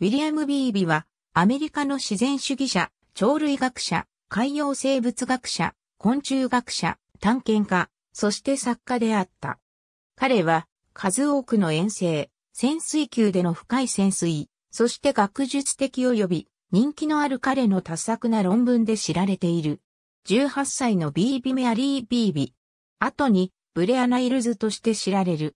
ウィリアム・ビービは、アメリカの自然主義者、鳥類学者、海洋生物学者、昆虫学者、探検家、そして作家であった。彼は、数多くの遠征、潜水級での深い潜水、そして学術的及び、人気のある彼の多作な論文で知られている。18歳のビービメアリー・ビービ。後に、ブレアナイルズとして知られる。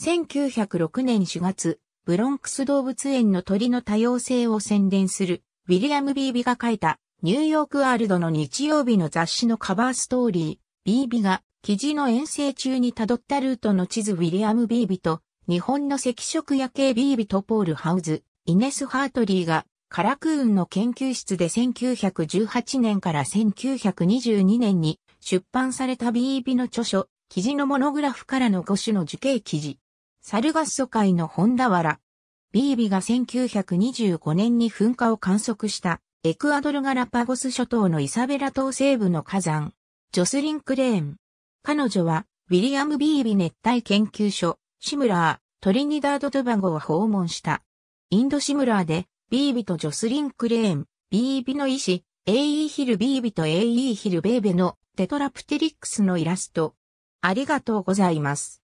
1906年4月、ブロンクス動物園の鳥の多様性を宣伝する、ウィリアム・ビービが書いた、ニューヨークワールドの日曜日の雑誌のカバーストーリー、ビービが、記事の遠征中に辿ったルートの地図ウィリアム・ビービと、日本の赤色夜景ビービとポール・ハウズ、イネス・ハートリーが、カラクーンの研究室で1918年から1922年に出版されたビービの著書、記事のモノグラフからの5種の樹形記事、サルガッソ海のホンダワラ。ビービが1925年に噴火を観測したエクアドルガラパゴス諸島のイサベラ島西部の火山、ジョスリン・クレーン。彼女は、ウィリアム・ビービ熱帯研究所、シムラー、トリニダード・トバゴを訪問した。インドシムラーで、ビービとジョスリン・クレーン、ビービの医師、エイーヒル・ビービとエイーヒル・ベーベのテトラプテリックスのイラスト。ありがとうございます。